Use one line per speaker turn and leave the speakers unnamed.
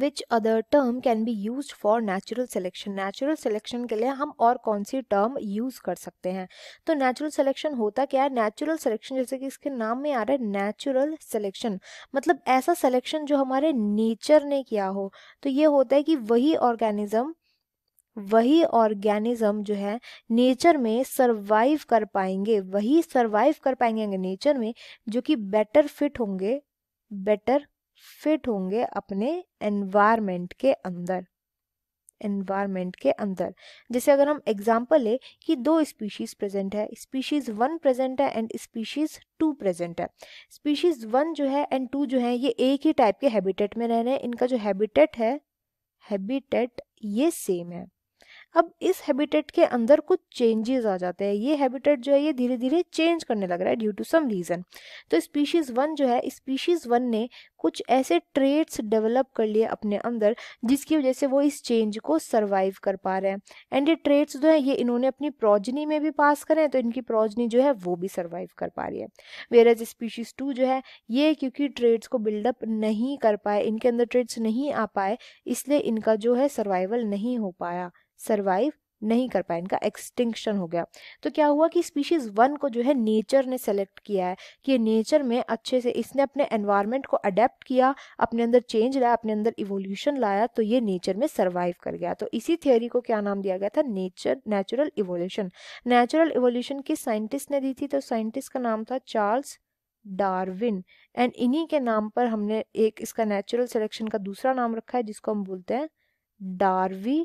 which other term can be use for natural selection natural selection के लिए हम और कौन सी टर्म यूज कर सकते हैं तो नेचुरल सिलेक्शन होता क्या है नेचुरल सिलेक्शन जैसे कि इसके नाम में आ रहा है नेचुरल सिलेक्शन मतलब ऐसा सिलेक्शन जो हमारे नेचर ने किया हो तो ये होता है कि वही ऑर्गेनिज्म वही ऑर्गेनिज्म जो है नेचर में सरवाइव कर पाएंगे वही सरवाइव कर पाएंगे नेचर में जो कि बेटर फिट होंगे बेटर फिट होंगे अपने एनवायरमेंट के अंदर एनवायरमेंट के अंदर जैसे अगर हम एग्जाम्पल लें कि दो स्पीशीज प्रेजेंट है स्पीशीज वन प्रेजेंट है एंड स्पीशीज टू प्रेजेंट है स्पीशीज वन जो है एंड टू जो है ये एक ही टाइप के हैबिटेट में रह रहे हैं इनका जो हैबिटेट है हैबिटेट ये सेम है अब इस हैबिटेट के अंदर कुछ चेंजेस आ जाते हैं ये हैबिटेट जो है ये धीरे धीरे चेंज करने लग रहा है ड्यू टू सम रीज़न तो स्पीशीज़ वन जो है स्पीशीज़ वन ने कुछ ऐसे ट्रेड्स डेवलप कर लिए अपने अंदर जिसकी वजह से वो इस चेंज को सर्वाइव कर पा रहे हैं एंड ये ट्रेड्स जो है ये इन्होंने अपनी प्रोजनी में भी पास करें तो इनकी प्रोजनी जो है वो भी सर्वाइव कर पा रही है वेरज स्पीशीज़ टू जो है ये क्योंकि ट्रेड्स को बिल्डअप नहीं कर पाए इनके अंदर ट्रेड्स नहीं आ पाए इसलिए इनका जो है सर्वाइवल नहीं हो पाया सर्वाइव नहीं कर पाए इनका एक्सटिंक्शन हो गया तो क्या हुआ कि स्पीशीज़ वन को जो है नेचर ने सेलेक्ट किया है कि नेचर में अच्छे से इसने अपने एनवायरनमेंट को अडेप्ट किया अपने अंदर चेंज लाया अपने अंदर इवोल्यूशन लाया तो ये नेचर में सर्वाइव कर गया तो इसी थियोरी को क्या नाम दिया गया था nature natural evolution natural evolution की साइंटिस्ट ने दी थी तो साइंटिस्ट का नाम था चार्ल्स डार्विन एंड इन्हीं के नाम पर हमने एक इसका नेचुरल सेलेक्शन का दूसरा नाम रखा है जिसको हम बोलते हैं डार्वी